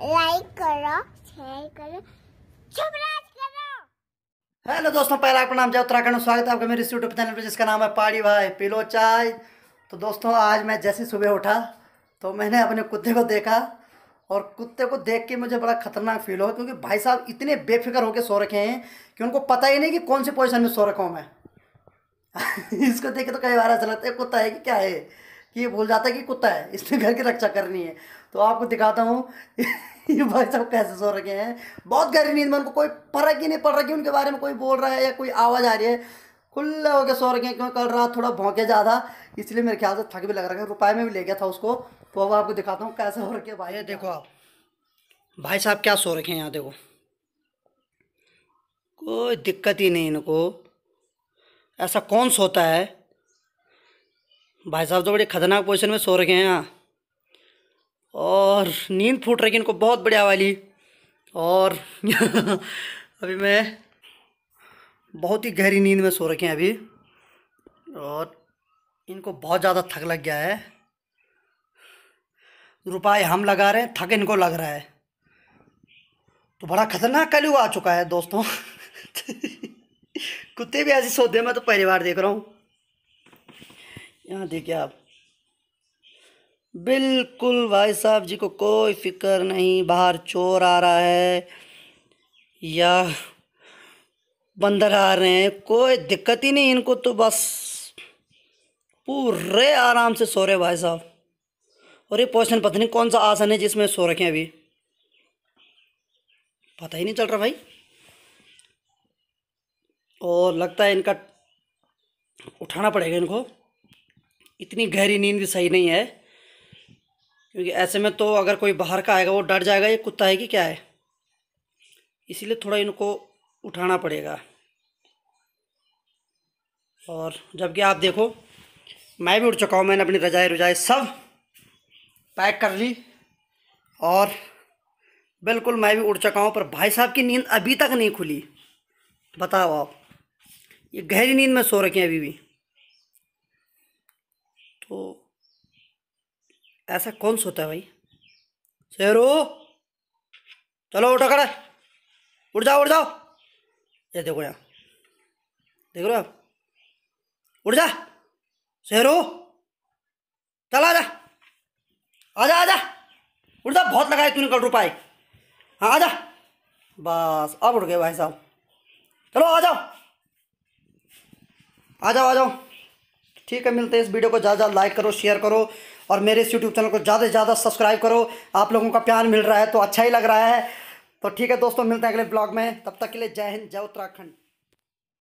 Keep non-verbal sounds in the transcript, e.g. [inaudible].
hello दोस्तों पहला आपका नाम जय उत्तराखंड स्वागत है आपका मेरे यूट्यूब चैनल पर जिसका नाम है पाड़ी भाई पिलो चाय तो दोस्तों आज मैं जैसे सुबह उठा तो मैंने अपने कुत्ते को देखा और कुत्ते को देख के मुझे बड़ा खतरनाक फील हुआ क्योंकि भाई साहब इतने बेफिक्र होकर सो रखे हैं कि उनको पता ही नहीं कि कौन सी पोजिशन में सो रखा हूँ मैं [laughs] इसको देखे तो कई बार ऐसा लगता है कुत्ता है कि क्या है ये भूल जाता है कि कुत्ता है इसने घर की रक्षा करनी है तो आपको दिखाता हूँ [laughs] ये भाई साहब कैसे सो रखे हैं बहुत गहरी नींद में उनको कोई फर्क ही नहीं पड़ रहा कि उनके बारे में कोई बोल रहा है या कोई आवाज़ आ रही है खुले होकर सो रखे हैं क्योंकि कल रात थोड़ा भौंके ज़्यादा इसलिए मेरे ख्याल से थक भी लग रहा है रुपये में भी ले गया था उसको तो अब आपको दिखाता हूँ कैसे हो रखे भाई देखो आप भाई साहब क्या सो रखे हैं यहाँ देखो कोई दिक्कत ही नहीं इनको ऐसा कौन सोता है भाई साहब तो बड़े ख़तरनाक पोजिशन में सो रखे हैं यहाँ और नींद फूट रखी इनको बहुत बढ़िया वाली और [laughs] अभी मैं बहुत ही गहरी नींद में सो रखे हैं अभी और इनको बहुत ज़्यादा थक लग गया है रुपये हम लगा रहे हैं थक इनको लग रहा है तो बड़ा ख़तरनाक कलयुग आ चुका है दोस्तों [laughs] कुत्ते भी ऐसी हैं मैं तो पहली बार देख रहा हूँ यहाँ देखिए आप बिल्कुल भाई साहब जी को कोई फिक्र नहीं बाहर चोर आ रहा है या बंदर आ रहे हैं कोई दिक्कत ही नहीं इनको तो बस पूरे आराम से सो रहे भाई साहब और ये पोषण पता नहीं कौन सा आसन है जिसमें सो रखे अभी पता ही नहीं चल रहा भाई और लगता है इनका उठाना पड़ेगा इनको इतनी गहरी नींद भी सही नहीं है क्योंकि ऐसे में तो अगर कोई बाहर का आएगा वो डर जाएगा ये कुत्ता है कि क्या है इसीलिए थोड़ा इनको उठाना पड़ेगा और जबकि आप देखो मैं भी उठ चुका हूँ मैंने अपनी रजाई रुजाई सब पैक कर ली और बिल्कुल मैं भी उठ चुका हूँ पर भाई साहब की नींद अभी तक नहीं खुली बताओ आप ये गहरी नींद में सो रखी हैं अभी भी ऐसा कौन सोता है भाई शेरो चलो उठो खड़े उठ जाओ उठ जाओ ये देखो यहाँ देख रहे हो आप उठ जा शेरो चल आ जा आ जा उठ जा बहुत लगाए तूने कल रुपए हाँ आ जा बस अब उठ गए भाई साहब चलो आ जाओ आ जाओ आ जाओ ठीक है मिलते हैं इस वीडियो को ज़्यादा ज़्यादा लाइक करो शेयर करो और मेरे इस यूट्यूब चैनल को ज़्यादा से ज़्यादा सब्सक्राइब करो आप लोगों का प्यार मिल रहा है तो अच्छा ही लग रहा है तो ठीक है दोस्तों मिलते हैं अगले ब्लॉग में तब तक के लिए जय हिंद जय उत्तराखंड